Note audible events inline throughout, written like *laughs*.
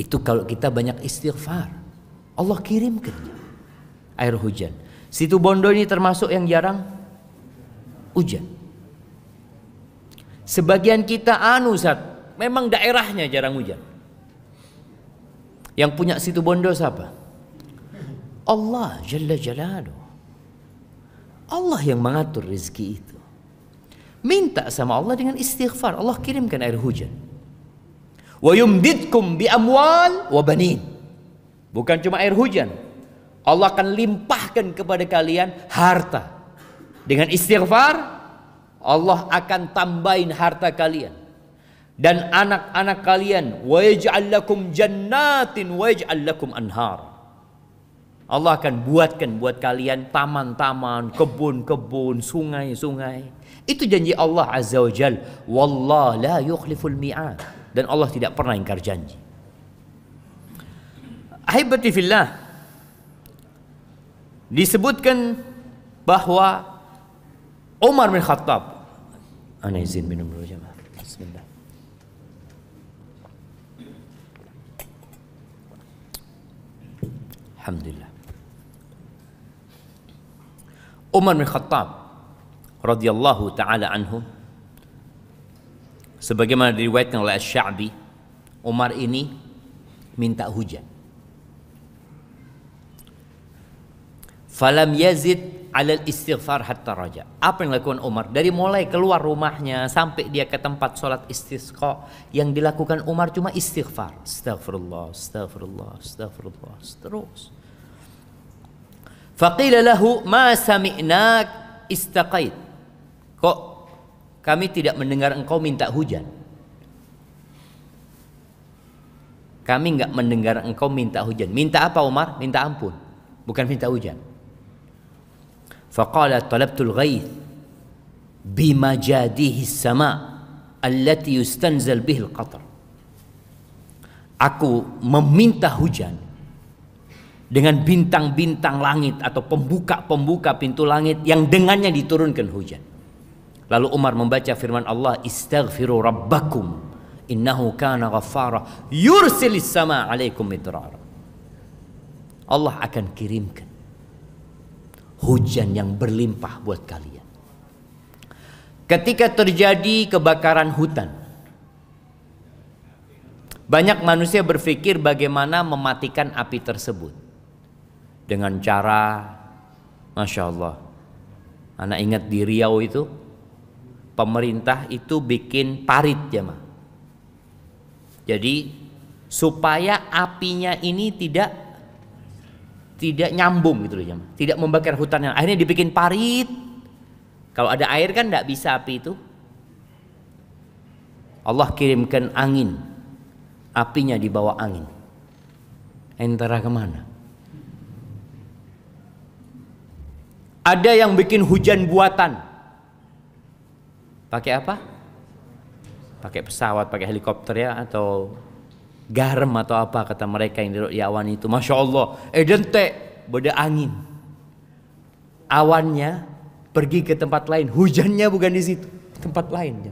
Itu kalau kita banyak istighfar. Allah kirimkan Air hujan. Situ Bondo ini termasuk yang jarang hujan. Sebagian kita anu saat memang daerahnya jarang hujan. Yang punya situ Bondo siapa? Allah Jalla Jalalu. Allah yang mengatur rezeki itu. Minta sama Allah dengan istighfar. Allah kirimkan air hujan wa yumdidkum bi amwal wa banin. Bukan cuma air hujan. Allah akan limpahkan kepada kalian harta. Dengan istighfar Allah akan tambahin harta kalian dan anak-anak kalian wa yaj'al lakum jannatin wa yaj'al lakum anhar. Allah akan buatkan buat kalian taman-taman, kebun-kebun, sungai-sungai. Itu janji Allah Azza wa Jal. Wallah la yukhliful mi'ad dan Allah tidak pernah ingkar janji. Ahibati fillah disebutkan bahwa Umar bin Khattab ana izin minum dulu jemaah. Bismillah. Alhamdulillah. Umar bin Khattab radhiyallahu taala anhu sebagaimana diriwayatkan oleh Asy-Sya'bi, Umar ini minta hujan. Falam yazid alal istighfar hatta raja. Apa yang dilakukan Umar? Dari mulai keluar rumahnya sampai dia ke tempat sholat istisqa yang dilakukan Umar cuma istighfar. astaghfirullah astaghfirullah astaghfirullah terus. Faqila lahu ma sami'nak istaqait. Kok kami tidak mendengar engkau minta hujan. Kami nggak mendengar engkau minta hujan. Minta apa Umar? Minta ampun, bukan minta hujan. Faqala talabtul ghaith bima jadihi sama allati yustanzal bihil qatar. Aku meminta hujan dengan bintang-bintang langit atau pembuka-pembuka pintu langit yang dengannya diturunkan hujan. Lalu Umar membaca firman Allah, "Istaghfiru rabbakum innahu kana ghaffara yursilis sama alaikum midrara." Allah akan kirimkan hujan yang berlimpah buat kalian. Ketika terjadi kebakaran hutan, banyak manusia berpikir bagaimana mematikan api tersebut dengan cara, masya Allah, anak ingat di Riau itu pemerintah itu bikin parit jemaah. Ya, Jadi supaya apinya ini tidak tidak nyambung gitu loh jemaah, ya, tidak membakar hutan yang akhirnya dibikin parit. Kalau ada air kan tidak bisa api itu. Allah kirimkan angin, apinya dibawa angin. Entara kemana? Ada yang bikin hujan buatan, Pakai apa? Pakai pesawat, pakai helikopter ya atau garam atau apa kata mereka yang di Yawan ya, itu. Masya Allah, edente eh, beda angin. Awannya pergi ke tempat lain, hujannya bukan di situ, tempat lain.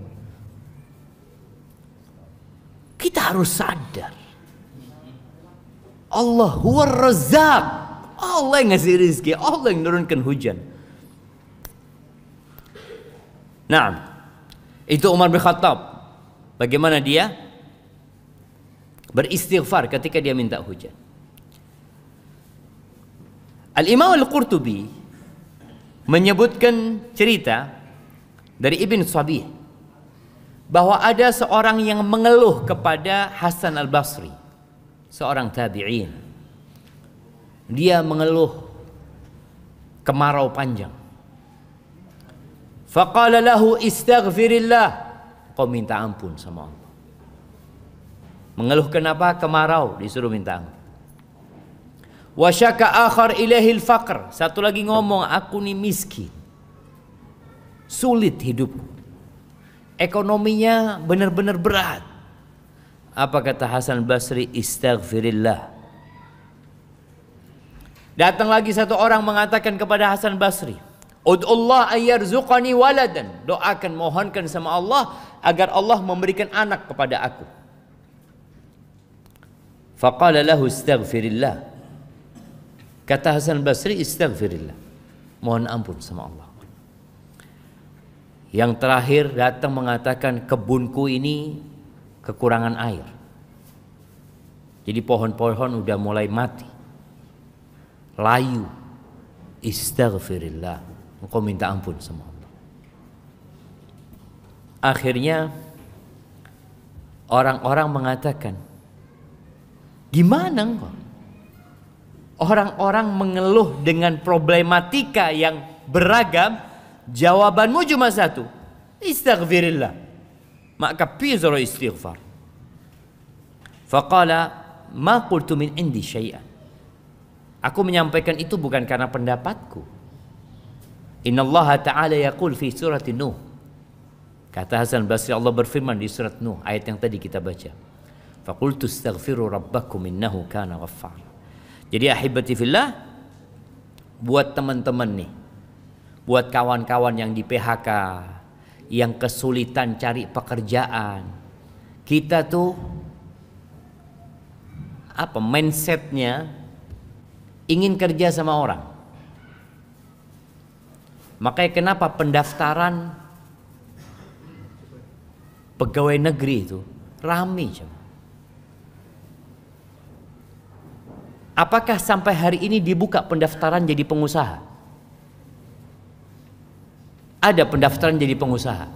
Kita harus sadar. Allah huwa Allah yang ngasih rizki, Allah yang nurunkan hujan. Nah, itu Umar bin Khattab. Bagaimana dia beristighfar ketika dia minta hujan. Al-Imam Al-Qurtubi menyebutkan cerita dari Ibn Sabih bahwa ada seorang yang mengeluh kepada Hasan Al-Basri, seorang tabi'in. Dia mengeluh kemarau panjang. Faqala lahu istaghfirillah. Kau minta ampun sama Allah. Mengeluh kenapa? Kemarau disuruh minta ampun. Wasyaka akhar ilahil faqr. Satu lagi ngomong, aku ni miskin. Sulit hidup, Ekonominya benar-benar berat. Apa kata Hasan Basri? Istaghfirillah. Datang lagi satu orang mengatakan kepada Hasan Basri, Ud'ullah ayarzuqani waladan. Doakan, mohonkan sama Allah agar Allah memberikan anak kepada aku. Faqala lahu istaghfirillah. Kata Hasan Basri istaghfirillah. Mohon ampun sama Allah. Yang terakhir datang mengatakan kebunku ini kekurangan air. Jadi pohon-pohon udah mulai mati. Layu. Istaghfirillah engkau minta ampun sama Allah akhirnya orang-orang mengatakan gimana engkau orang-orang mengeluh dengan problematika yang beragam jawabanmu cuma satu istighfirillah maka pizro istighfar faqala ma qultu min indi syai'an aku menyampaikan itu bukan karena pendapatku Inna Allah Ta'ala yaqul fi surat Nuh. Kata Hasan Basri Allah berfirman di surat Nuh ayat yang tadi kita baca. Fakultu staghfiru rabbakum innahu kana ghaffar. Jadi ahibati fillah buat teman-teman nih. Buat kawan-kawan yang di PHK, yang kesulitan cari pekerjaan. Kita tuh apa mindsetnya ingin kerja sama orang Makanya kenapa pendaftaran pegawai negeri itu rame Apakah sampai hari ini dibuka pendaftaran jadi pengusaha? Ada pendaftaran jadi pengusaha?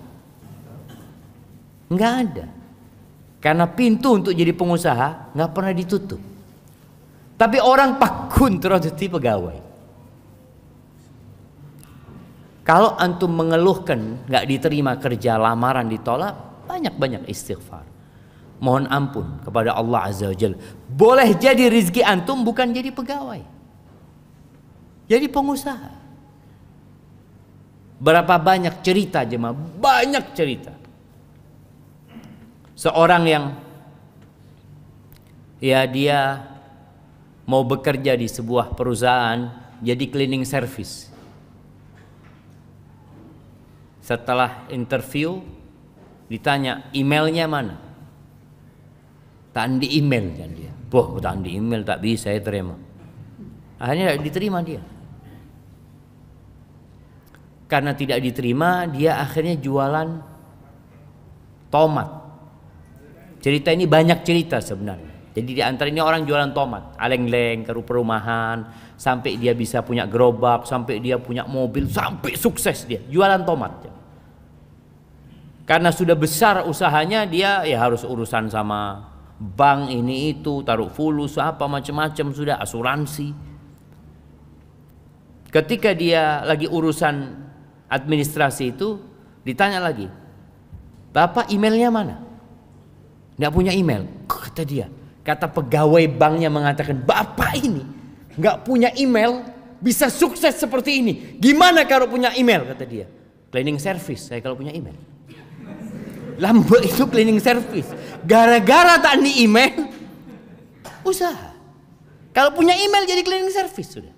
Enggak ada. Karena pintu untuk jadi pengusaha nggak pernah ditutup. Tapi orang pakun terus jadi pegawai. Kalau antum mengeluhkan nggak diterima kerja lamaran ditolak, banyak-banyak istighfar. Mohon ampun kepada Allah Azza wa Jalla. Boleh jadi rizki antum bukan jadi pegawai. Jadi pengusaha. Berapa banyak cerita jemaah, banyak cerita. Seorang yang ya dia mau bekerja di sebuah perusahaan jadi cleaning service setelah interview ditanya emailnya mana? Tandi email kan dia. Boh, tandi email tak bisa saya terima. Akhirnya tidak diterima dia. Karena tidak diterima, dia akhirnya jualan tomat. Cerita ini banyak cerita sebenarnya. Jadi di antara ini orang jualan tomat, aleng-leng ke perumahan, sampai dia bisa punya gerobak, sampai dia punya mobil, sampai sukses dia jualan tomat. Karena sudah besar usahanya dia ya harus urusan sama bank ini itu, taruh fulus apa macam-macam sudah asuransi. Ketika dia lagi urusan administrasi itu ditanya lagi, "Bapak emailnya mana?" Tidak punya email, kata dia Kata pegawai banknya mengatakan, Bapak ini nggak punya email, bisa sukses seperti ini. Gimana kalau punya email, kata dia. Cleaning service, saya kalau punya email. Lambe itu cleaning service. Gara-gara tak di email, usaha. Kalau punya email jadi cleaning service sudah.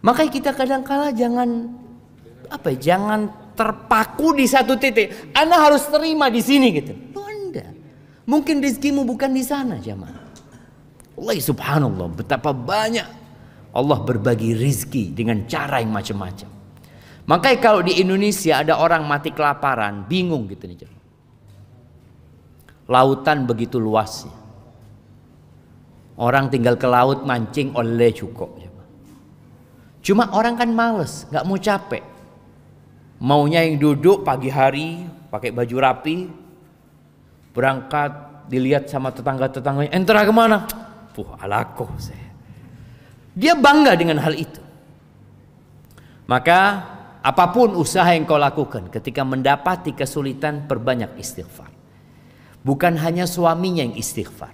Makanya kita kadang kala jangan apa ya, jangan terpaku di satu titik. Anda harus terima di sini gitu. Mungkin rizkimu bukan di sana jemaah. Allah subhanallah betapa banyak Allah berbagi rizki dengan cara yang macam-macam. Makanya kalau di Indonesia ada orang mati kelaparan, bingung gitu nih jemaah. Lautan begitu luasnya. Orang tinggal ke laut mancing oleh cukup. jemaah. Cuma orang kan males, nggak mau capek. Maunya yang duduk pagi hari, pakai baju rapi, berangkat dilihat sama tetangga-tetangganya entar kemana puh alako saya dia bangga dengan hal itu maka apapun usaha yang kau lakukan ketika mendapati kesulitan perbanyak istighfar bukan hanya suaminya yang istighfar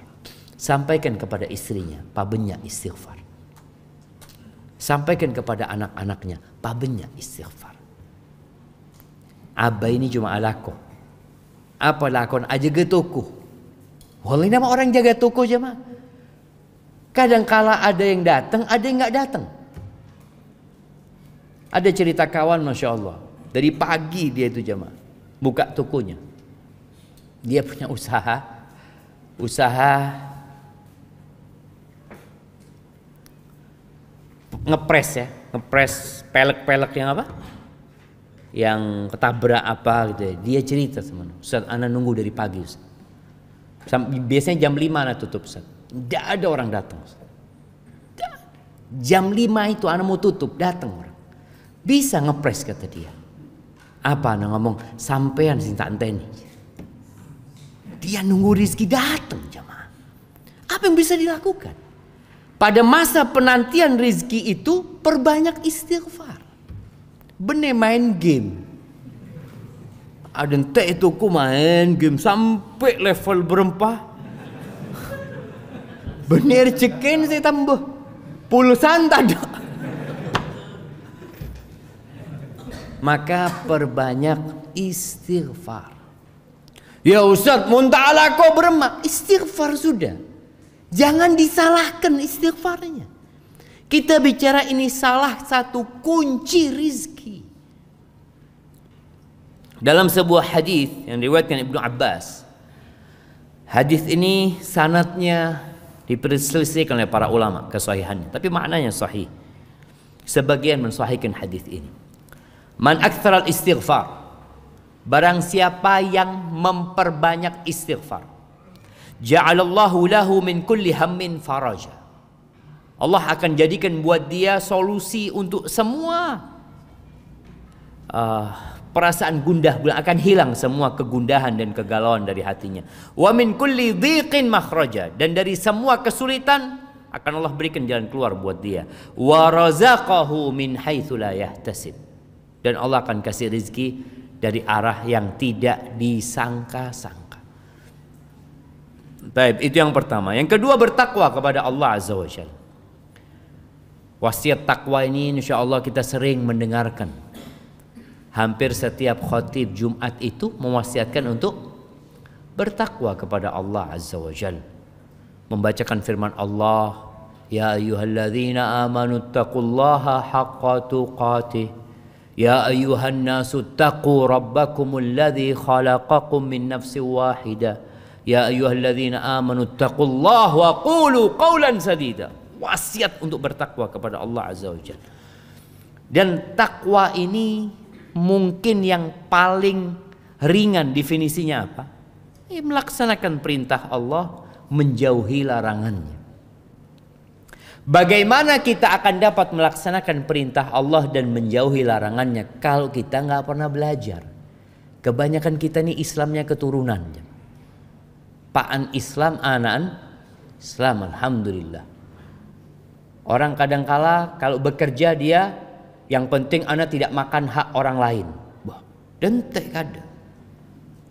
sampaikan kepada istrinya pabennya istighfar sampaikan kepada anak-anaknya pabennya istighfar Abah ini cuma alako apa lakon aja toko walau nama orang jaga toko aja mah kadang kala ada yang datang ada yang nggak datang ada cerita kawan masya Allah dari pagi dia itu jama buka tokonya dia punya usaha usaha ngepres ya ngepres pelek-pelek yang apa yang ketabrak apa gitu ya. Dia cerita teman. Ustaz, ana nunggu dari pagi Sampai, biasanya jam lima ana tutup Ustaz. Tidak ada orang datang Jam lima itu ana mau tutup, datang orang. Bisa ngepres kata dia. Apa ana ngomong, sampean cinta anteni. Dia nunggu rizki datang jemaah Apa yang bisa dilakukan? Pada masa penantian rizki itu perbanyak istighfar benih main game ada teh itu ku main game sampai level berempah benar cekin saya tambah Pulusan tak maka perbanyak istighfar ya Ustaz muntah kau bermak istighfar sudah jangan disalahkan istighfarnya kita bicara ini salah satu kunci rizki dalam sebuah hadis yang diriwayatkan Ibnu Abbas. Hadis ini sanatnya diperselisihkan oleh para ulama kesahihannya, tapi maknanya sahih. Sebagian mensahihkan hadis ini. Man istighfar Barang siapa yang memperbanyak istighfar Ja'alallahu lahu min kulli hammin faraja Allah akan jadikan buat dia solusi untuk semua uh, perasaan gundah gulana akan hilang semua kegundahan dan kegalauan dari hatinya. Wa min kulli dhiqin makhraja dan dari semua kesulitan akan Allah berikan jalan keluar buat dia. Wa razaqahu min haitsu la yahtasib. Dan Allah akan kasih rezeki dari arah yang tidak disangka-sangka. Baik, itu yang pertama. Yang kedua bertakwa kepada Allah Azza wa Jalla. Wasiat takwa ini insya Allah kita sering mendengarkan hampir setiap khotib Jumat itu mewasiatkan untuk bertakwa kepada Allah Azza wa Jal. Membacakan firman Allah, Ya ayuhalladzina amanu taqullaha haqqa tuqatih. Ya ayuhan nasu taqu rabbakumul ladhi khalaqakum min Nafsi wahida. Ya ayuhalladzina amanu taqullaha wa qulu qawlan sadida. Wasiat untuk bertakwa kepada Allah Azza wa Jal. Dan takwa ini mungkin yang paling ringan definisinya apa? Ya, melaksanakan perintah Allah, menjauhi larangannya. Bagaimana kita akan dapat melaksanakan perintah Allah dan menjauhi larangannya kalau kita nggak pernah belajar? Kebanyakan kita ini Islamnya keturunannya. Pakan Islam, anak-anak, Islam, Alhamdulillah. Orang kadangkala kalau bekerja dia yang penting Anda tidak makan hak orang lain. Dan dentek ada.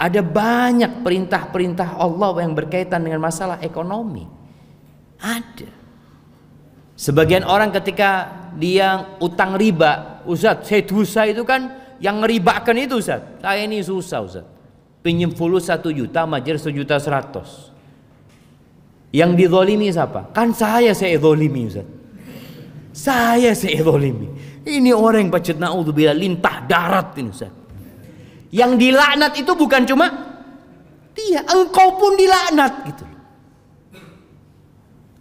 Ada banyak perintah-perintah Allah yang berkaitan dengan masalah ekonomi. Ada. Sebagian orang ketika dia utang riba, Ustaz, saya dosa itu kan yang ngeribakan itu Ustaz. Saya ah, ini susah Ustaz. Pinjam full satu juta, majer sejuta seratus. Yang didolimi siapa? Kan saya saya dolimi Ustaz. Saya saya dolimi. Ini orang yang pacet naudzubillah lintah darat ini Ustaz. Yang dilaknat itu bukan cuma dia, engkau pun dilaknat gitu.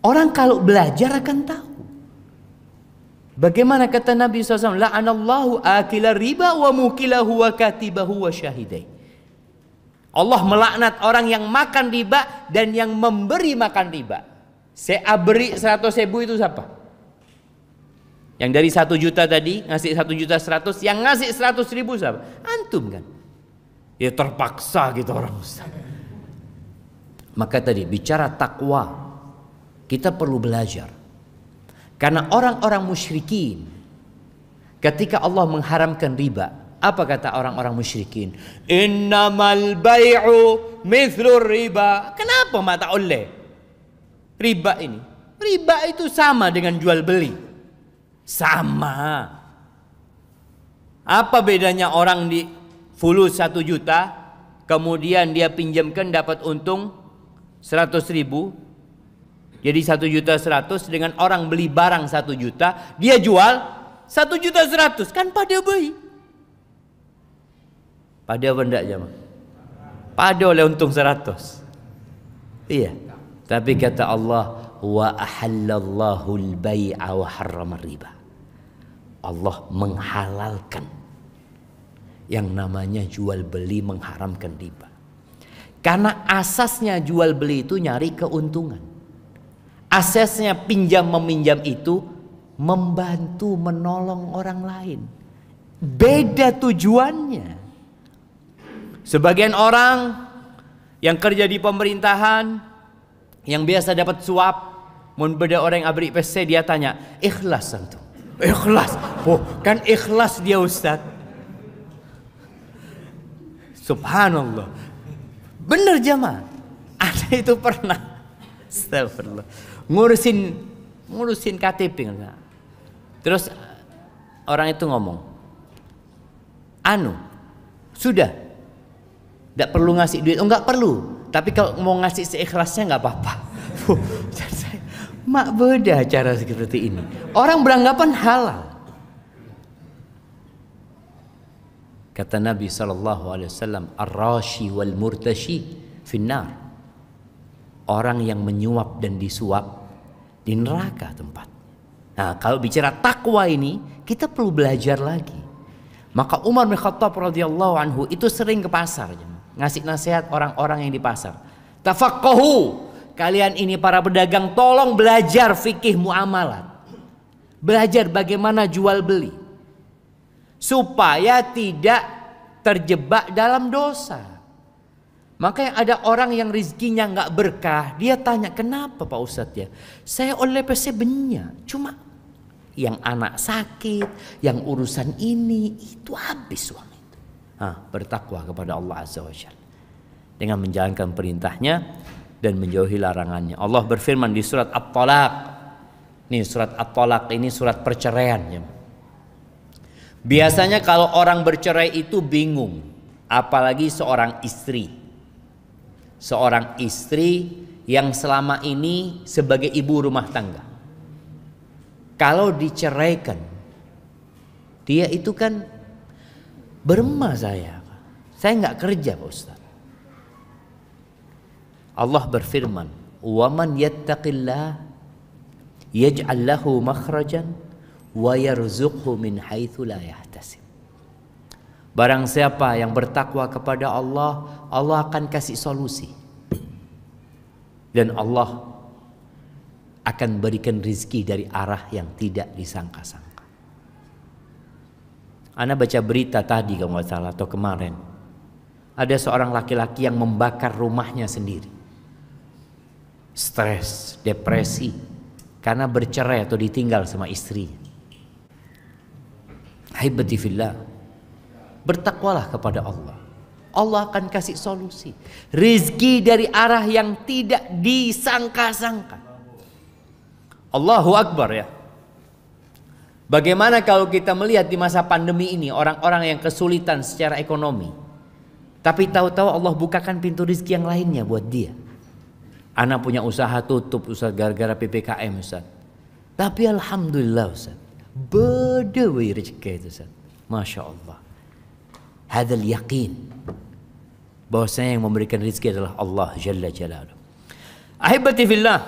Orang kalau belajar akan tahu. Bagaimana kata Nabi SAW? La'anallahu akila riba wa mukilahu wa katibahu wa syahidai. Allah melaknat orang yang makan riba dan yang memberi makan riba. Saya beri 100 ribu itu siapa? Yang dari satu juta tadi ngasih satu juta seratus, yang ngasih seratus ribu siapa? Antum kan? Ya terpaksa gitu orang Ustaz. Maka tadi bicara takwa, kita perlu belajar. Karena orang-orang musyrikin ketika Allah mengharamkan riba, apa kata orang-orang musyrikin? Innamal bai'u mithlur riba. Kenapa mata oleh? Riba ini. Riba itu sama dengan jual beli. Sama. Apa bedanya orang di fulu satu juta, kemudian dia pinjamkan dapat untung seratus ribu, jadi satu juta seratus dengan orang beli barang satu juta, dia jual satu juta seratus kan pada beli. Pada apa enggak Pada oleh untung seratus. Iya. Tapi kata Allah, wa ahallallahu al baya wa harrama riba. Allah menghalalkan yang namanya jual beli mengharamkan riba. Karena asasnya jual beli itu nyari keuntungan. Asasnya pinjam meminjam itu membantu menolong orang lain. Beda tujuannya. Sebagian orang yang kerja di pemerintahan yang biasa dapat suap, mun beda orang yang abri PC dia tanya, "Ikhlas antum?" Ikhlas. Oh, kan ikhlas dia Ustaz. Subhanallah. Benar jamaah. *laughs* Ada itu pernah. Astagfirullah. Ngurusin ngurusin KTP Terus orang itu ngomong. Anu, sudah. Enggak perlu ngasih duit. Oh, enggak perlu. Tapi kalau mau ngasih seikhlasnya nggak apa-apa. *laughs* Mak beda cara seperti ini. Orang beranggapan halal. Kata Nabi sallallahu alaihi wasallam, ar wal murtashi finnar." Orang yang menyuap dan disuap di neraka tempat. Nah, kalau bicara takwa ini, kita perlu belajar lagi. Maka Umar bin Khattab radhiyallahu anhu itu sering ke pasar, ngasih nasihat orang-orang yang di pasar. Tafaqahu Kalian ini para pedagang tolong belajar fikih muamalat. Belajar bagaimana jual beli. Supaya tidak terjebak dalam dosa. Maka yang ada orang yang rizkinya nggak berkah, dia tanya kenapa Pak Ustadz ya? Saya oleh PC benya, cuma yang anak sakit, yang urusan ini, itu habis uang itu. Ah, bertakwa kepada Allah Azza wa Jalla dengan menjalankan perintahnya dan menjauhi larangannya. Allah berfirman di surat At-Talaq. Nih surat At-Talaq ini surat perceraian. Ya. Biasanya kalau orang bercerai itu bingung, apalagi seorang istri. Seorang istri yang selama ini sebagai ibu rumah tangga. Kalau diceraikan, dia itu kan berma saya. Saya nggak kerja Pak Ustaz. Allah berfirman, "Wa man yattaqillah yaj'al lahu makhrajan wa yarzuqhu min haitsu la yahtasib." Barang siapa yang bertakwa kepada Allah, Allah akan kasih solusi. Dan Allah akan berikan rizki dari arah yang tidak disangka-sangka. Anda baca berita tadi kalau tidak salah atau kemarin. Ada seorang laki-laki yang membakar rumahnya sendiri stres, depresi karena bercerai atau ditinggal sama istri. Haibatifillah. Bertakwalah kepada Allah. Allah akan kasih solusi. Rizki dari arah yang tidak disangka-sangka. Allahu Akbar ya. Bagaimana kalau kita melihat di masa pandemi ini orang-orang yang kesulitan secara ekonomi. Tapi tahu-tahu Allah bukakan pintu rizki yang lainnya buat dia. Anak punya usaha tutup Ustaz gara-gara PPKM Ustaz. Tapi alhamdulillah Ustaz. Bedewi rezeki itu Ustaz. Masya Allah. Hadal yakin. saya yang memberikan rezeki adalah Allah Jalla Jalaluh. Ahibati fillah.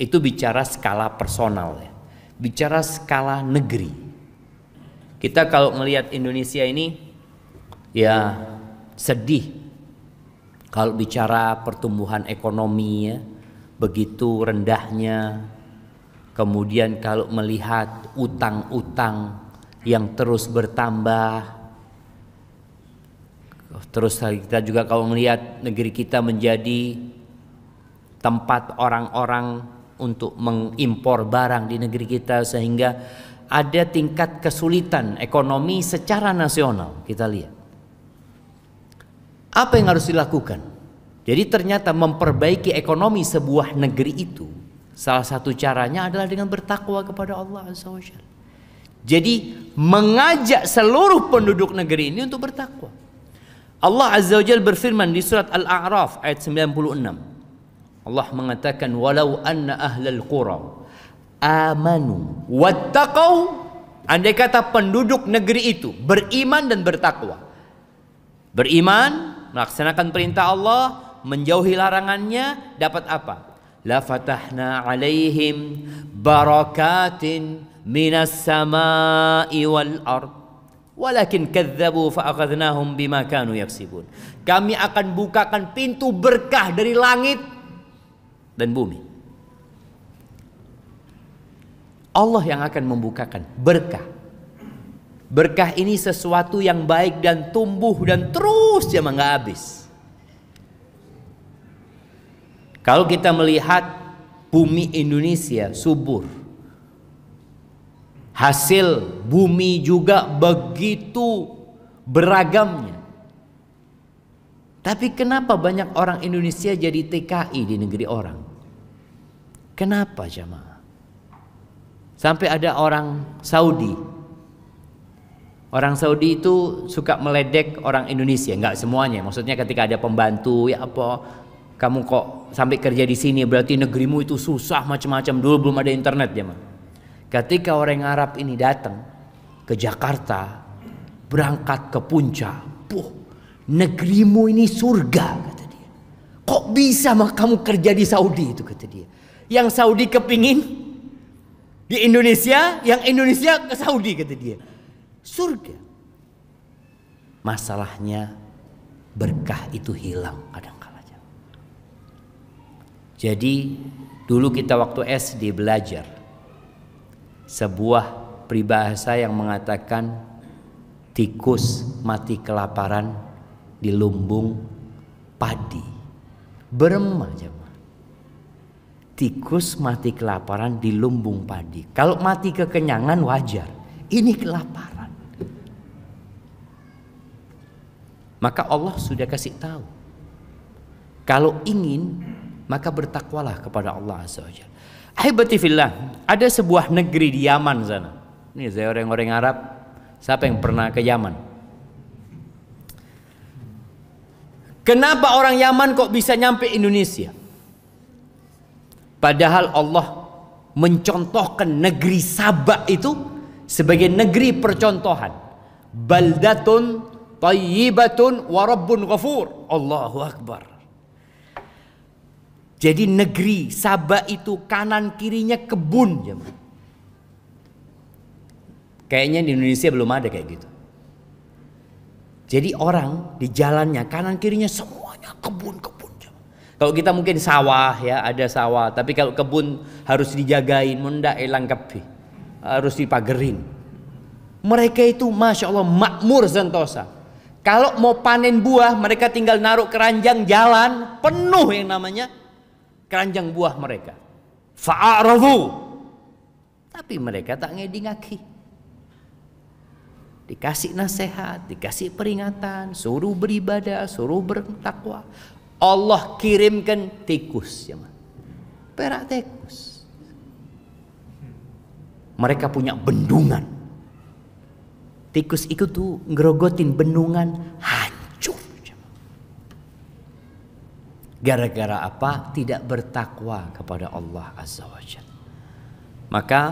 Itu bicara skala personal ya. Bicara skala negeri. Kita kalau melihat Indonesia ini ya sedih kalau bicara pertumbuhan ekonomi ya, begitu rendahnya. Kemudian kalau melihat utang-utang yang terus bertambah. Terus kita juga kalau melihat negeri kita menjadi tempat orang-orang untuk mengimpor barang di negeri kita sehingga ada tingkat kesulitan ekonomi secara nasional kita lihat. Apa yang harus dilakukan? Jadi ternyata memperbaiki ekonomi sebuah negeri itu salah satu caranya adalah dengan bertakwa kepada Allah Azza wa Jadi mengajak seluruh penduduk negeri ini untuk bertakwa. Allah Azza wa Jalla berfirman di surat Al-A'raf ayat 96. Allah mengatakan walau anna ahlal qura amanu wattaqau andai kata penduduk negeri itu beriman dan bertakwa. Beriman melaksanakan perintah Allah, menjauhi larangannya, dapat apa? La fatahna alaihim barakatin minas sama'i wal ard. Walakin kadzabu fa'akhadnahum bima kanu yaksibun. Kami akan bukakan pintu berkah dari langit dan bumi. Allah yang akan membukakan berkah Berkah ini sesuatu yang baik dan tumbuh dan terus dia nggak habis. Kalau kita melihat bumi Indonesia subur, hasil bumi juga begitu beragamnya. Tapi kenapa banyak orang Indonesia jadi TKI di negeri orang? Kenapa jamaah? Sampai ada orang Saudi Orang Saudi itu suka meledek orang Indonesia, nggak semuanya. Maksudnya ketika ada pembantu, ya apa, kamu kok sampai kerja di sini berarti negerimu itu susah macam-macam dulu belum ada internet ya Ketika orang Arab ini datang ke Jakarta, berangkat ke puncak, puh, negerimu ini surga kata dia. Kok bisa mah kamu kerja di Saudi itu kata dia. Yang Saudi kepingin di Indonesia, yang Indonesia ke Saudi kata dia surga. Masalahnya berkah itu hilang kadang-kala. Jadi dulu kita waktu SD belajar sebuah peribahasa yang mengatakan tikus mati kelaparan di lumbung padi. Berema jemaah. Tikus mati kelaparan di lumbung padi. Kalau mati kekenyangan wajar. Ini kelaparan. maka Allah sudah kasih tahu. Kalau ingin, maka bertakwalah kepada Allah Azza wa Jalla. ada sebuah negeri di Yaman sana. Ini saya orang-orang Arab, siapa yang pernah ke Yaman? Kenapa orang Yaman kok bisa nyampe Indonesia? Padahal Allah mencontohkan negeri Sabak itu sebagai negeri percontohan. Baldatun tayyibatun wa rabbun ghafur. Allahu Akbar. Jadi negeri Sabah itu kanan kirinya kebun. Ya, Kayaknya di Indonesia belum ada kayak gitu. Jadi orang di jalannya kanan kirinya semuanya kebun-kebun. Ya. Kalau kita mungkin sawah ya, ada sawah, tapi kalau kebun harus dijagain, munda elang kepi, Harus dipagerin. Mereka itu Masya Allah makmur sentosa kalau mau panen buah, mereka tinggal naruh keranjang jalan penuh yang namanya keranjang buah mereka. Fa'arahu. Tapi mereka tak ngedi ngaki. Dikasih nasihat, dikasih peringatan, suruh beribadah, suruh bertakwa. Allah kirimkan tikus, ya perak tikus. Mereka punya bendungan Tikus itu tuh ngerogotin bendungan hancur. Gara-gara apa? Tidak bertakwa kepada Allah Azza wa Jal. Maka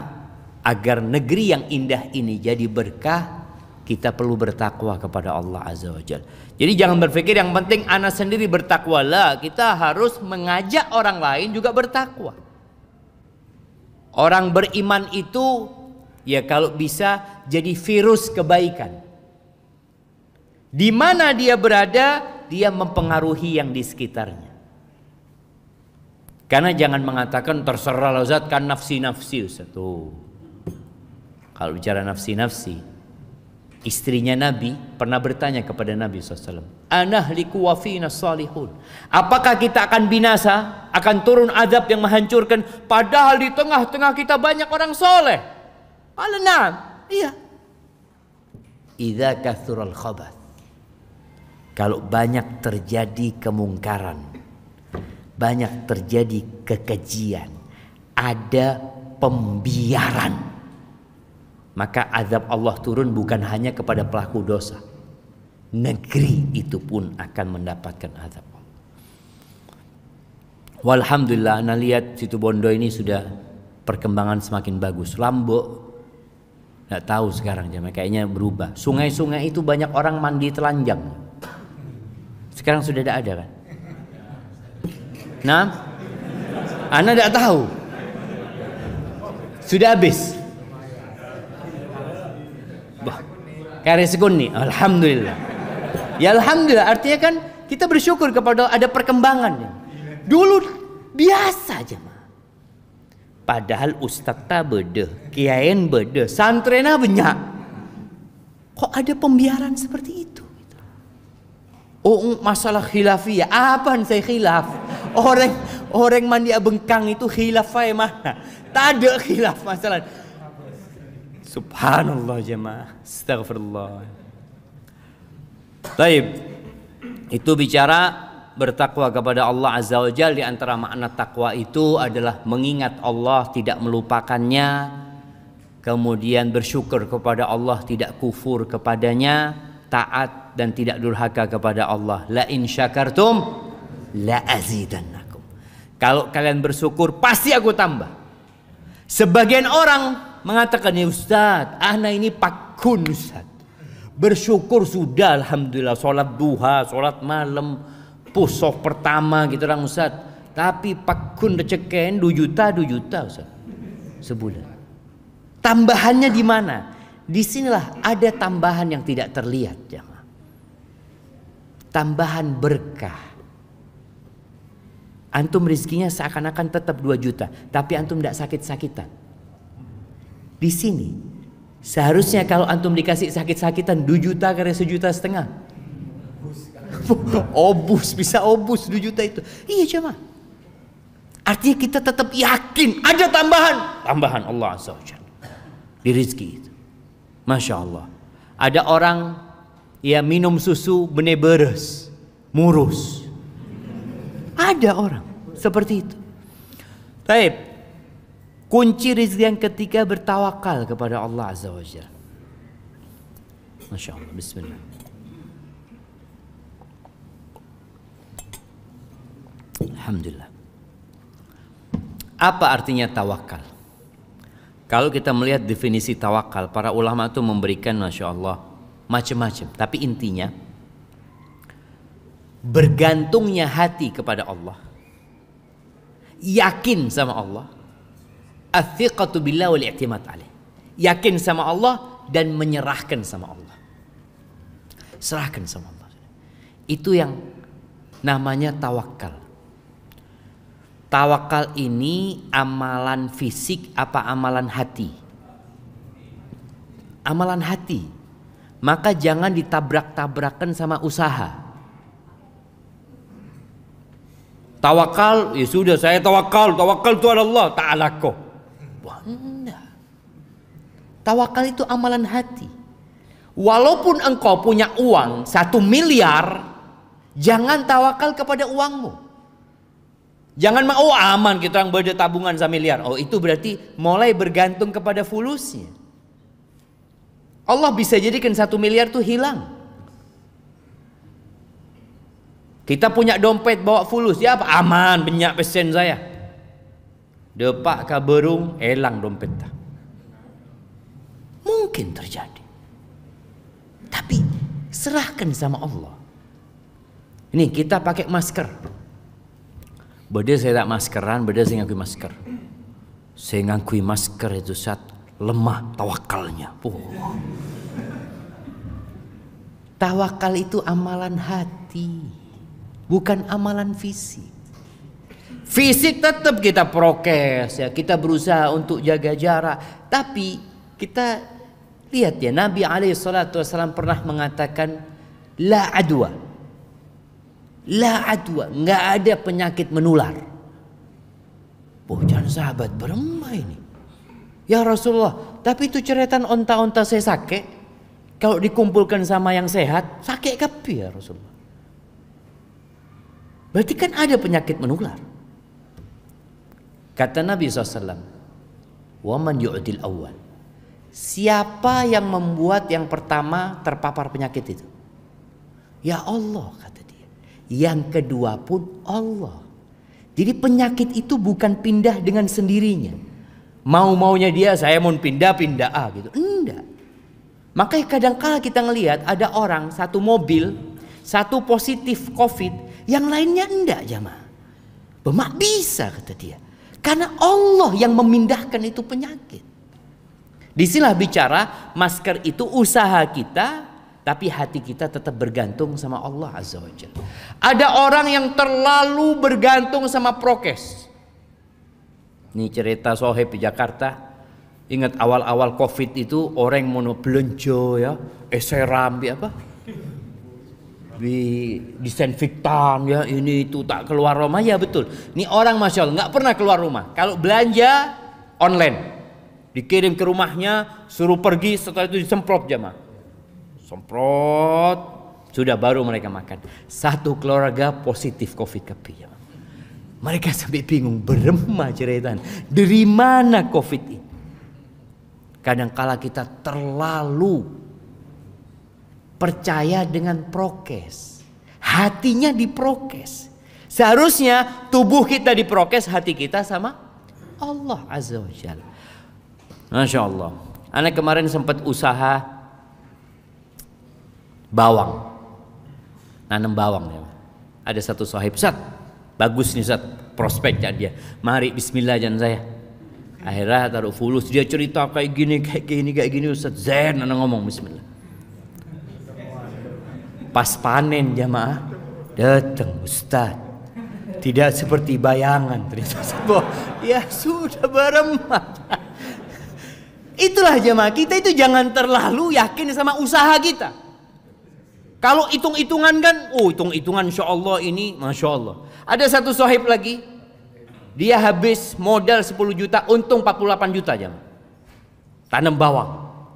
agar negeri yang indah ini jadi berkah, kita perlu bertakwa kepada Allah Azza wa Jal. Jadi jangan berpikir yang penting anak sendiri bertakwa lah. Kita harus mengajak orang lain juga bertakwa. Orang beriman itu Ya kalau bisa jadi virus kebaikan. Di mana dia berada, dia mempengaruhi yang di sekitarnya. Karena jangan mengatakan terserah lazat kan nafsi-nafsi satu. Kalau bicara nafsi-nafsi, istrinya Nabi pernah bertanya kepada Nabi SAW. Anahliku wafina salihun. Apakah kita akan binasa? Akan turun azab yang menghancurkan? Padahal di tengah-tengah kita banyak orang soleh. Qala na'am. Iya. Idza kathural khabath. Kalau banyak terjadi kemungkaran, banyak terjadi kekejian, ada pembiaran. Maka azab Allah turun bukan hanya kepada pelaku dosa. Negeri itu pun akan mendapatkan azab Walhamdulillah, Anda nah lihat situ Bondo ini sudah perkembangan semakin bagus. lambok. Nggak tahu sekarang jamaah kayaknya berubah. Sungai-sungai itu banyak orang mandi telanjang. Sekarang sudah tidak ada kan? Nah, Anda tidak tahu. Sudah habis. Bah, kayak resiko Alhamdulillah. Ya alhamdulillah. Artinya kan kita bersyukur kepada ada perkembangan. Dulu biasa aja Padahal Ustaz tak beda, kiaen beda, santrena banyak. Kok ada pembiaran seperti itu? Oh masalah khilafiyah, apaan saya khilaf? Orang orang mandi abengkang itu khilafai mana? Tak ada khilaf masalah. Subhanallah jemaah. Astagfirullah. Baik. Itu bicara bertakwa kepada Allah Azza wa Jal di antara makna takwa itu adalah mengingat Allah tidak melupakannya kemudian bersyukur kepada Allah tidak kufur kepadanya taat dan tidak durhaka kepada Allah la in syakartum la azidannakum kalau kalian bersyukur pasti aku tambah sebagian orang mengatakan ya Ustaz ana ini pakun Ustaz bersyukur sudah alhamdulillah sholat duha sholat malam pusok pertama gitu orang Ustaz. Tapi pakun receken 2 juta 2 juta Ustaz. Sebulan. Tambahannya di mana? Disinilah ada tambahan yang tidak terlihat jamaah. Tambahan berkah. Antum rizkinya seakan-akan tetap 2 juta, tapi antum tidak sakit-sakitan. Di sini seharusnya kalau antum dikasih sakit-sakitan 2 juta karena sejuta setengah, *laughs* obus bisa obus 2 juta itu iya cuma artinya kita tetap yakin ada tambahan tambahan Allah azza wajalla di rizki itu masya Allah ada orang ya minum susu benih beres murus ada orang seperti itu Taib kunci rizki yang ketiga bertawakal kepada Allah azza wajalla masya Allah Bismillah Alhamdulillah. Apa artinya tawakal? Kalau kita melihat definisi tawakal, para ulama itu memberikan masya Allah macam-macam. Tapi intinya bergantungnya hati kepada Allah, yakin sama Allah, athiqatu wal i'timad Yakin sama Allah dan menyerahkan sama Allah. Serahkan sama Allah. Itu yang namanya tawakal. Tawakal ini amalan fisik apa amalan hati? Amalan hati. Maka jangan ditabrak-tabrakan sama usaha. Tawakal, ya sudah saya tawakal. Tawakal itu Allah Ta'ala kok. Tawakal itu amalan hati. Walaupun engkau punya uang satu miliar, jangan tawakal kepada uangmu. Jangan mau oh aman kita yang berada tabungan miliar. Oh itu berarti mulai bergantung kepada fulusnya. Allah bisa jadikan satu miliar tuh hilang. Kita punya dompet bawa fulus, ya apa? aman banyak pesen saya. Depak kaberung elang dompet tak. Mungkin terjadi. Tapi serahkan sama Allah. Ini kita pakai masker. Beda saya tak maskeran, beda saya ngakui masker. Saya ngakui masker itu saat lemah tawakalnya. Oh. Tawakal itu amalan hati, bukan amalan fisik. Fisik tetap kita prokes ya, kita berusaha untuk jaga jarak, tapi kita lihat ya Nabi alaihi salatu pernah mengatakan la adwa La adwa, nggak ada penyakit menular. Bocah sahabat beremah ini. Ya Rasulullah, tapi itu ceretan onta-onta saya sakit. Kalau dikumpulkan sama yang sehat, sakit kapi ya Rasulullah. Berarti kan ada penyakit menular. Kata Nabi SAW, Waman yu'dil awal. Siapa yang membuat yang pertama terpapar penyakit itu? Ya Allah kata yang kedua pun Allah. Jadi penyakit itu bukan pindah dengan sendirinya. Mau-maunya dia saya mau pindah-pindah ah gitu. Enggak. Makanya kadang kala kita ngelihat ada orang satu mobil, satu positif Covid, yang lainnya enggak jamaah. Bemak bisa kata dia. Karena Allah yang memindahkan itu penyakit. Disinilah bicara masker itu usaha kita tapi hati kita tetap bergantung sama Allah Azza wa Jalla. Ada orang yang terlalu bergantung sama prokes. Ini cerita Sohib di Jakarta. Ingat awal-awal Covid itu orang mau belanja ya, eseram di apa? Di disinfektan ya ini itu tak keluar rumah ya betul. Ini orang masya Allah nggak pernah keluar rumah. Kalau belanja online dikirim ke rumahnya, suruh pergi setelah itu disemprot jamaah semprot sudah baru mereka makan satu keluarga positif covid kepi ya. mereka sampai bingung beremah ceritaan dari mana covid ini kadang kala kita terlalu percaya dengan prokes hatinya diprokes seharusnya tubuh kita diprokes hati kita sama Allah azza wa Jalla. Masya Allah. Anak kemarin sempat usaha bawang nanam bawang ya. ada satu sahib Ustaz bagus nih Ustaz prospeknya dia mari bismillah jangan saya akhirnya taruh fulus dia cerita kayak gini kayak gini kayak gini Ustaz Zen anak ngomong bismillah pas panen jamaah datang ustad, tidak seperti bayangan ternyata ya sudah barem, itulah jamaah kita itu jangan terlalu yakin sama usaha kita kalau hitung-hitungan kan, oh hitung-hitungan insya Allah ini, masya Allah. Ada satu sohib lagi, dia habis modal 10 juta, untung 48 juta jam. Tanam bawang,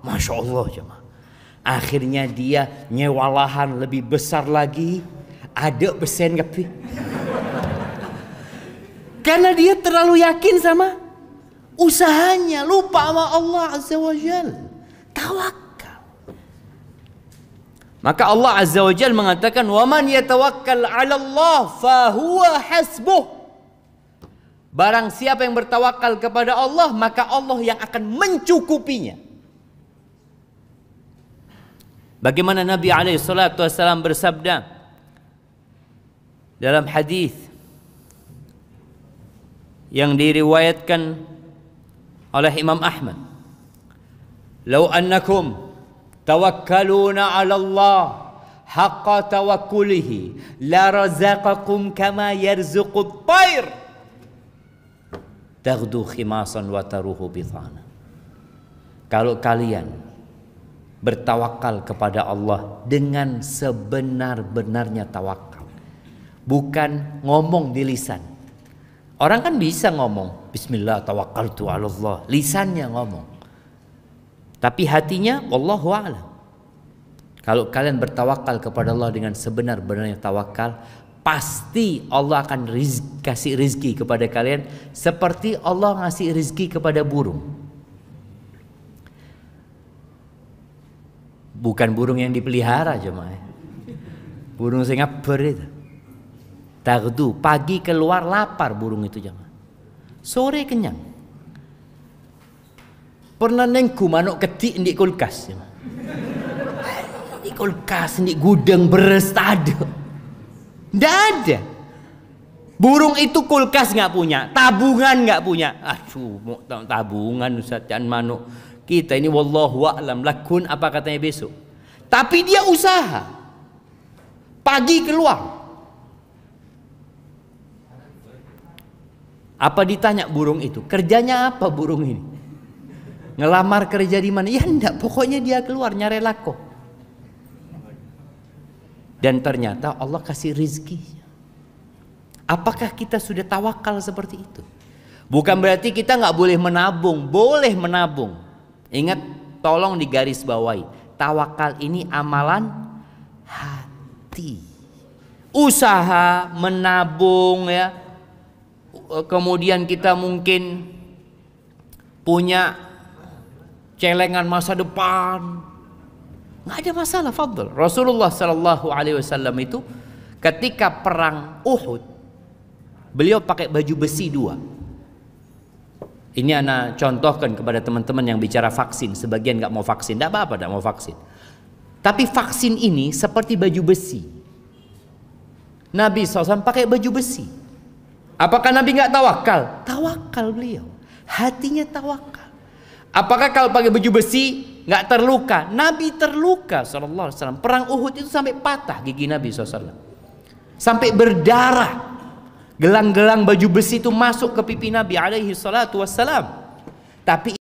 masya Allah jemaah. Akhirnya dia nyewa lahan lebih besar lagi, ada persen kepi. Karena dia terlalu yakin sama usahanya, lupa sama Allah Azza wajal, Tawak maka Allah Azza wa Jal mengatakan waman yatawakkal 'ala Allah fahuwa hasbuh. Barang siapa yang bertawakal kepada Allah maka Allah yang akan mencukupinya. Bagaimana Nabi alaihi salatu bersabda dalam hadis yang diriwayatkan oleh Imam Ahmad. "Lau annakum Tawakkaluna 'ala Allah haqqa توكله la razaqakum kama yarzuqut tayr taghdu khimasan wa taruhu bithana. Kalau kalian bertawakal kepada Allah dengan sebenar-benarnya tawakal. Bukan ngomong di lisan. Orang kan bisa ngomong Bismillah tawakal tu Allah Lisannya ngomong tapi hatinya wallahu a'lam. Kalau kalian bertawakal kepada Allah dengan sebenar-benarnya tawakal, pasti Allah akan riz, kasih rizki kepada kalian seperti Allah ngasih rizki kepada burung. Bukan burung yang dipelihara cuma Burung Singapura itu. Tagdu, pagi keluar lapar burung itu jemaah. Sore kenyang. Pernah nengku manuk ketik di kulkas. Ya, di kulkas, di gudang beres tak ada. Tidak ada. Burung itu kulkas nggak punya, tabungan nggak punya. Aduh, mau tabungan Ustaz Chan Manuk. Kita ini wallahu a'lam lakun apa katanya besok. Tapi dia usaha. Pagi keluar. Apa ditanya burung itu? Kerjanya apa burung ini? Ngelamar kerja di mana? Ya enggak, pokoknya dia keluar nyari lako. Dan ternyata Allah kasih rizki. Apakah kita sudah tawakal seperti itu? Bukan berarti kita nggak boleh menabung, boleh menabung. Ingat, tolong digaris bawahi. Tawakal ini amalan hati. Usaha menabung ya. Kemudian kita mungkin punya celengan masa depan. Nggak ada masalah, fadl. Rasulullah Shallallahu Alaihi Wasallam itu ketika perang Uhud, beliau pakai baju besi dua. Ini anak contohkan kepada teman-teman yang bicara vaksin, sebagian nggak mau vaksin, tidak apa-apa, nggak mau vaksin. Tapi vaksin ini seperti baju besi. Nabi SAW pakai baju besi. Apakah Nabi nggak tawakal? Tawakal beliau. Hatinya tawakal. Apakah kalau pakai baju besi nggak terluka? Nabi terluka Shallallahu Perang Uhud itu sampai patah gigi Nabi SAW. Sampai berdarah. Gelang-gelang baju besi itu masuk ke pipi Nabi alaihi salatu wasalam Tapi